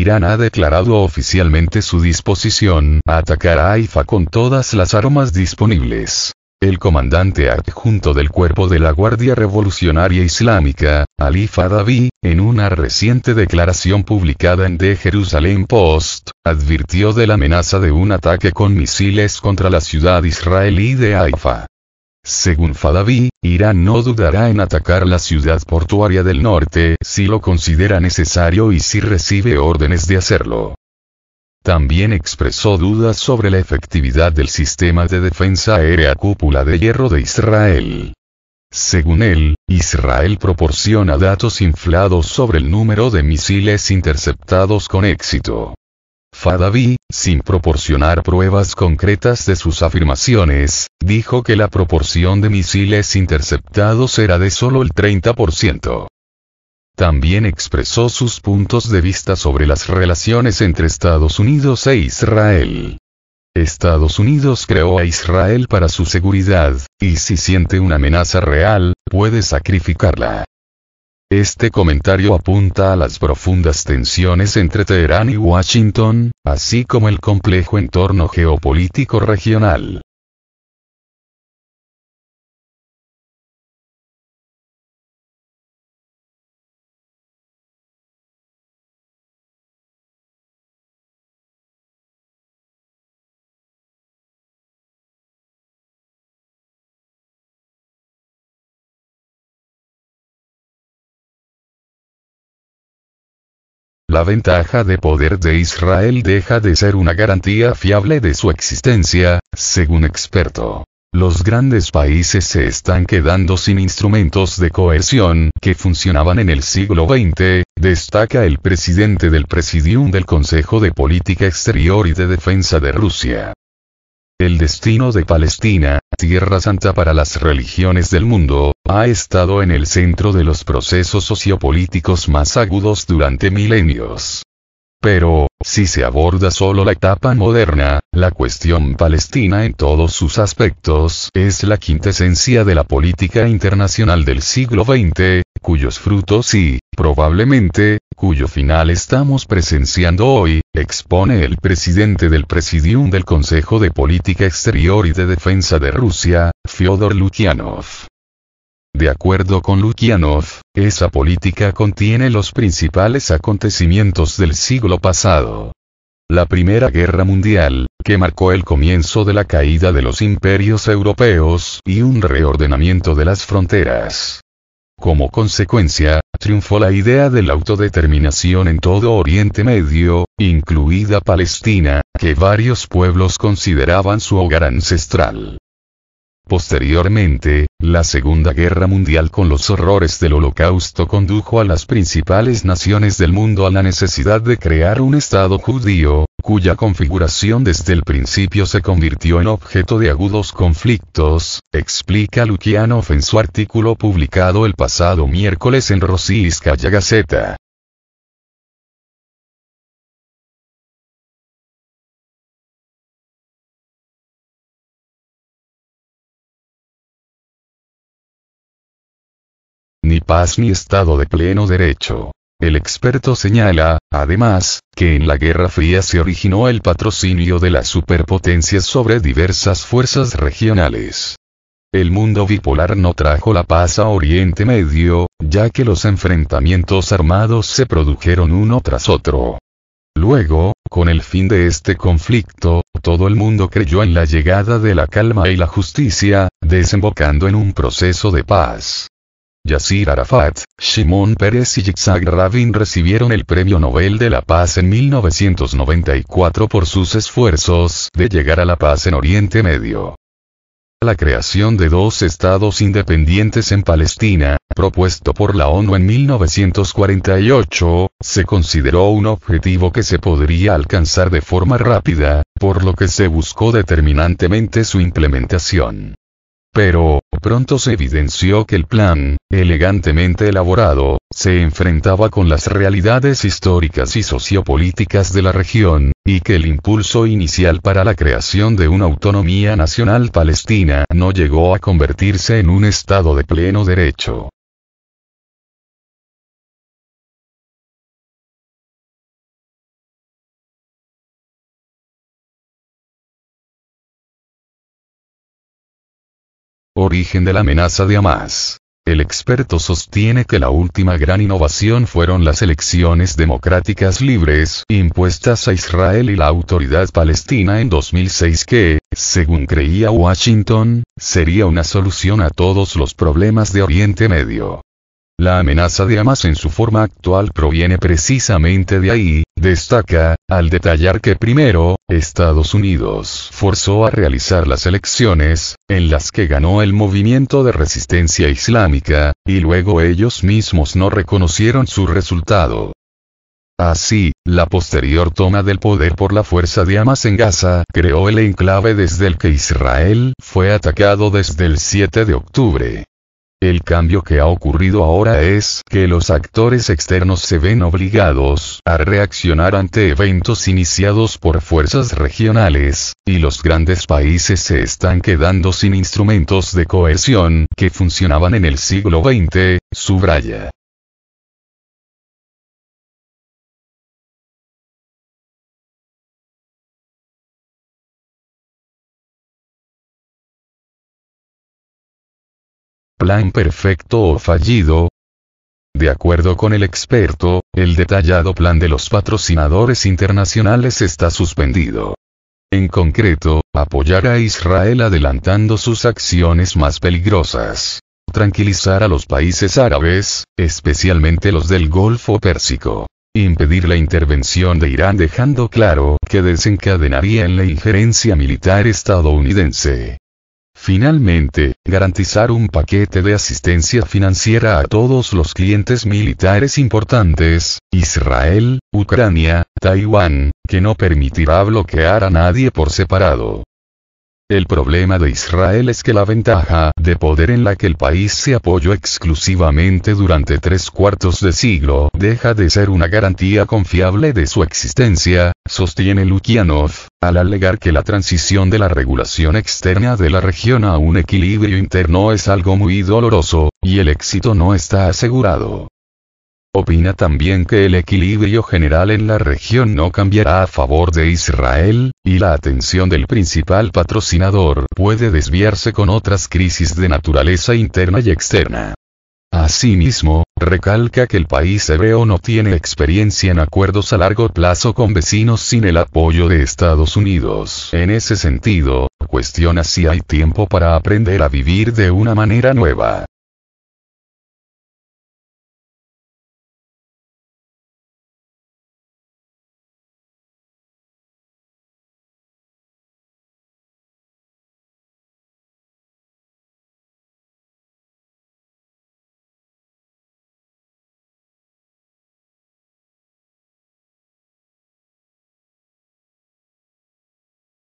Irán ha declarado oficialmente su disposición a atacar a Haifa con todas las armas disponibles. El comandante adjunto del cuerpo de la Guardia Revolucionaria Islámica, Ali Fadavi, en una reciente declaración publicada en The Jerusalem Post, advirtió de la amenaza de un ataque con misiles contra la ciudad israelí de Haifa. Según Fadavi, Irán no dudará en atacar la ciudad portuaria del norte si lo considera necesario y si recibe órdenes de hacerlo. También expresó dudas sobre la efectividad del sistema de defensa aérea cúpula de hierro de Israel. Según él, Israel proporciona datos inflados sobre el número de misiles interceptados con éxito. Fadavi, sin proporcionar pruebas concretas de sus afirmaciones, dijo que la proporción de misiles interceptados era de solo el 30%. También expresó sus puntos de vista sobre las relaciones entre Estados Unidos e Israel. Estados Unidos creó a Israel para su seguridad, y si siente una amenaza real, puede sacrificarla. Este comentario apunta a las profundas tensiones entre Teherán y Washington, así como el complejo entorno geopolítico regional. La ventaja de poder de Israel deja de ser una garantía fiable de su existencia, según experto. Los grandes países se están quedando sin instrumentos de cohesión que funcionaban en el siglo XX, destaca el presidente del Presidium del Consejo de Política Exterior y de Defensa de Rusia. El destino de Palestina, Tierra Santa para las religiones del mundo, ha estado en el centro de los procesos sociopolíticos más agudos durante milenios. Pero, si se aborda solo la etapa moderna, la cuestión palestina en todos sus aspectos es la quintesencia de la política internacional del siglo XX, cuyos frutos y, probablemente, cuyo final estamos presenciando hoy, expone el presidente del Presidium del Consejo de Política Exterior y de Defensa de Rusia, Fyodor Lukyanov. De acuerdo con Lukyanov, esa política contiene los principales acontecimientos del siglo pasado. La Primera Guerra Mundial, que marcó el comienzo de la caída de los imperios europeos y un reordenamiento de las fronteras. Como consecuencia, triunfó la idea de la autodeterminación en todo Oriente Medio, incluida Palestina, que varios pueblos consideraban su hogar ancestral. Posteriormente, la Segunda Guerra Mundial con los horrores del Holocausto condujo a las principales naciones del mundo a la necesidad de crear un Estado judío, cuya configuración desde el principio se convirtió en objeto de agudos conflictos, explica Lukianov en su artículo publicado el pasado miércoles en y Gazeta. Ni paz ni estado de pleno derecho. El experto señala, además, que en la Guerra Fría se originó el patrocinio de las superpotencias sobre diversas fuerzas regionales. El mundo bipolar no trajo la paz a Oriente Medio, ya que los enfrentamientos armados se produjeron uno tras otro. Luego, con el fin de este conflicto, todo el mundo creyó en la llegada de la calma y la justicia, desembocando en un proceso de paz. Yassir Arafat, Shimon Peres y Yitzhak Rabin recibieron el Premio Nobel de la Paz en 1994 por sus esfuerzos de llegar a la paz en Oriente Medio. La creación de dos estados independientes en Palestina, propuesto por la ONU en 1948, se consideró un objetivo que se podría alcanzar de forma rápida, por lo que se buscó determinantemente su implementación. Pero, pronto se evidenció que el plan, elegantemente elaborado, se enfrentaba con las realidades históricas y sociopolíticas de la región, y que el impulso inicial para la creación de una autonomía nacional palestina no llegó a convertirse en un Estado de pleno derecho. Origen de la amenaza de Hamas. El experto sostiene que la última gran innovación fueron las elecciones democráticas libres impuestas a Israel y la autoridad palestina en 2006 que, según creía Washington, sería una solución a todos los problemas de Oriente Medio. La amenaza de Hamas en su forma actual proviene precisamente de ahí, destaca, al detallar que primero, Estados Unidos forzó a realizar las elecciones, en las que ganó el movimiento de resistencia islámica, y luego ellos mismos no reconocieron su resultado. Así, la posterior toma del poder por la fuerza de Hamas en Gaza creó el enclave desde el que Israel fue atacado desde el 7 de octubre. El cambio que ha ocurrido ahora es que los actores externos se ven obligados a reaccionar ante eventos iniciados por fuerzas regionales, y los grandes países se están quedando sin instrumentos de cohesión que funcionaban en el siglo XX, subraya. perfecto o fallido, de acuerdo con el experto, el detallado plan de los patrocinadores internacionales está suspendido. En concreto, apoyar a Israel adelantando sus acciones más peligrosas. Tranquilizar a los países árabes, especialmente los del Golfo Pérsico. Impedir la intervención de Irán dejando claro que desencadenaría en la injerencia militar estadounidense. Finalmente, garantizar un paquete de asistencia financiera a todos los clientes militares importantes, Israel, Ucrania, Taiwán, que no permitirá bloquear a nadie por separado. El problema de Israel es que la ventaja de poder en la que el país se apoyó exclusivamente durante tres cuartos de siglo deja de ser una garantía confiable de su existencia, sostiene Lukianov, al alegar que la transición de la regulación externa de la región a un equilibrio interno es algo muy doloroso, y el éxito no está asegurado. Opina también que el equilibrio general en la región no cambiará a favor de Israel, y la atención del principal patrocinador puede desviarse con otras crisis de naturaleza interna y externa. Asimismo, recalca que el país hebreo no tiene experiencia en acuerdos a largo plazo con vecinos sin el apoyo de Estados Unidos. En ese sentido, cuestiona si hay tiempo para aprender a vivir de una manera nueva.